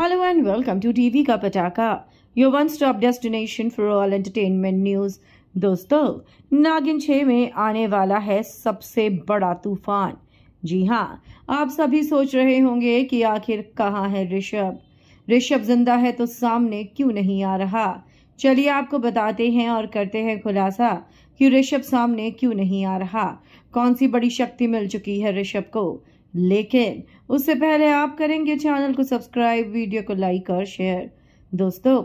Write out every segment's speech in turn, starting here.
hello and welcome to TV का Patakha your one stop destination for all entertainment news दोस्तों नागिन छे में आने वाला है सबसे बड़ा तूफान जी हाँ आप सभी सोच रहे होंगे कि आखिर कहाँ है ऋषभ ऋषभ जिंदा है तो सामने क्यों नहीं आ रहा चलिए आपको बताते हैं और करते हैं खुलासा कि ऋषभ सामने क्यों नहीं आ रहा कौन सी बड़ी शक्ति मिल चुकी है ऋषभ को लेकिन उससे पहले आप करेंगे चैनल को सब्सक्राइब वीडियो को लाइक और शेयर दोस्तों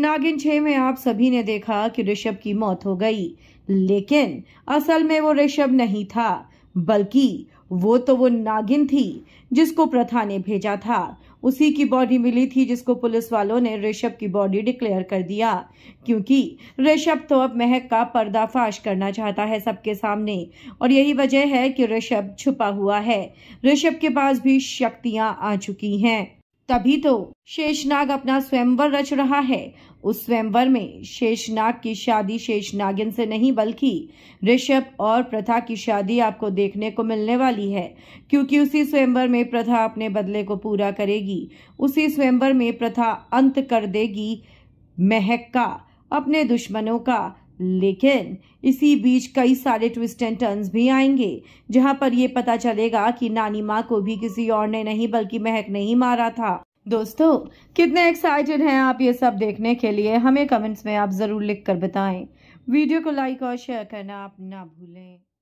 नागिन छह में आप सभी ने देखा कि ऋषभ की मौत हो गई लेकिन असल में वो ऋषभ नहीं था बल्कि वो तो वो नागिन थी जिसको प्रथा ने भेजा था उसी की बॉडी मिली थी जिसको पुलिस वालों ने ऋषभ की बॉडी डिक्लेयर कर दिया क्योंकि ऋषभ तो अब महक का पर्दाफाश करना चाहता है सबके सामने और यही वजह है कि ऋषभ छुपा हुआ है ऋषभ के पास भी शक्तियां आ चुकी हैं तभी तो शेषनाग अपना स्वयंवर रच रहा है उस स्वयंवर में शेषनाग की शादी शेषनागिन से नहीं बल्कि ऋषभ और प्रथा की शादी आपको देखने को मिलने वाली है क्योंकि उसी स्वयंवर में प्रथा अपने बदले को पूरा करेगी उसी स्वयंवर में प्रथा अंत कर देगी महक का अपने दुश्मनों का लेकिन इसी बीच कई सारे ट्विस्ट एंड टर्न्स भी आएंगे जहां पर यह पता चलेगा कि नानी माँ को भी किसी और ने नहीं बल्कि महक नहीं मारा था दोस्तों कितने एक्साइटेड हैं आप ये सब देखने के लिए हमें कमेंट्स में आप ज़रूर लिख कर बताएं वीडियो को लाइक और शेयर करना आप ना भूलें